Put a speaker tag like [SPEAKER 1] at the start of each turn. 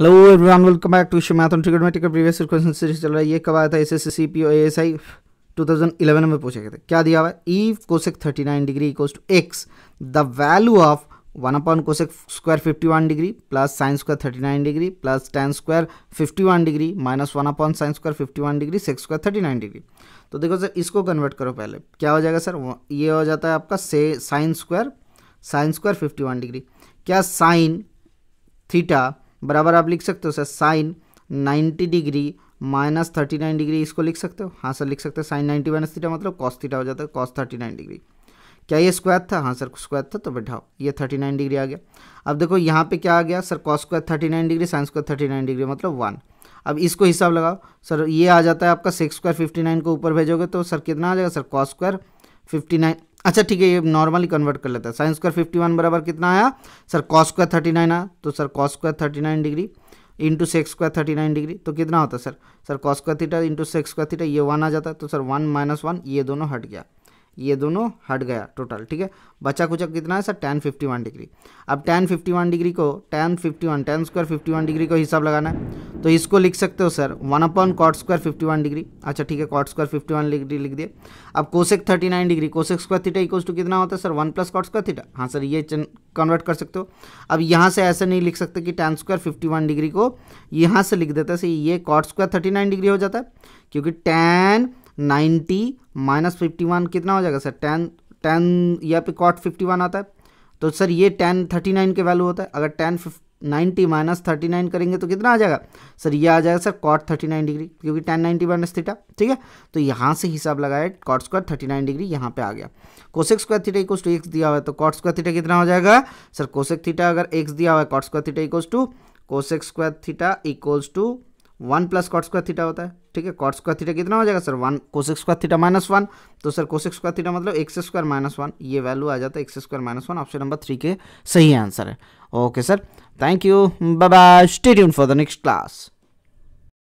[SPEAKER 1] hello everyone welcome back to math on previous question series चल रहा है ये कब आया था S S C P O S I two thousand eleven में पूछे गए थे क्या दिया हुआ है ई cosec thirty nine degree equals to x the value of one upon cosec square fifty one degree plus sine square thirty nine degree plus tan square fifty one degree minus one upon sine square fifty one degree sec square thirty nine degree तो देखो sir इसको convert करो पहले क्या हो जाएगा sir ये हो जाता है आपका से sine square sine square fifty one degree क्या साइन थीटा बराबर आप लिख सकते हो sir sine 90 degree minus thirty nine degree इसको लिख सकते हो हाँ सर लिख सकते हो साइन नाइन्टी माइनस थीटा मतलब कॉस थीटा हो जाता है कॉस थर्टी नाइन डिग्री क्या ये स्क्वायर था हाँ सर स्क्वायर था तो बैठाओ ये थर्टी नाइन डिग्री आ गया अब देखो यहाँ पे क्या आ गया sir cos square thirty nine degree sine square thirty nine degree मतलब वन अब इसको हिसाब लगाओ सर ये आ जाता है आपका सिक्स स्क्वायर फिफ्टी नाइन को ऊपर भेजोगे तो सर कितना आ जाएगा sir cos square fifty nine अच्छा ठीक है ये नॉर्मली कन्वर्ट कर लेता है साइंस स्क्वायर फिफ्टी वन बराबर कितना आया sir cos square thirty nine आया तो sir cos square thirty nine degree into sec square thirty nine degree तो कितना होता sir sir cos square theta into sec square theta ये वन आ जाता तो सर वन माइनस वन ये दोनों हट गया ये दोनों हट गया टोटल ठीक है बचा कुचा कितना है sir tan fifty one degree अब टेन फिफ्टी वन डिग्री को tan fifty one tan square fifty one degree को हिसाब लगाना है तो इसको लिख सकते हो sir one upon cot square fifty one degree अच्छा ठीक है cot square fifty one degree लिख दिए अब cosec thirty nine degree cosec square theta equals to कितना होता है sir one plus cot square theta हाँ सर ये कन्वर्ट कर सकते हो अब यहाँ से ऐसे नहीं लिख सकते कि tan square fifty one degree को यहाँ से लिख देता है सर ये cot square thirty nine degree हो जाता है क्योंकि tan ninety minus fifty one कितना हो जाएगा सर टेन टेन या फिर कॉट फिफ्टी वन आता है तो सर ये टेन थर्टी नाइन के वैल्यू होता है अगर tan ninety minus thirty nine करेंगे तो कितना आ जाएगा सर ये आ जाएगा sir cot thirty nine degree क्योंकि टेन नाइन्टी माइनस थीटा ठीक है तो यहाँ से हिसाब लगाया cot square thirty nine degree यहाँ पे आ गया cosec square theta equal to x दिया हुआ है तो कॉट स्क्वायर थीटा कितना हो जाएगा सर कोसेक थीटा अगर एक्स दिया हुआ है cot square theta equal to cosec square theta equals to one plus cot square theta होता है ठीक है कॉट स्क्वायर थीटा कितना हो जाएगा sir one cosec square theta minus one तो सर कोशिक स्क्वायर थीटा मतलब एक्स स्क्वायर माइनस वन ये वैल्यू आ जाता है x square minus one option number three के सही आंसर है okay sir thank you bye bye state for the next class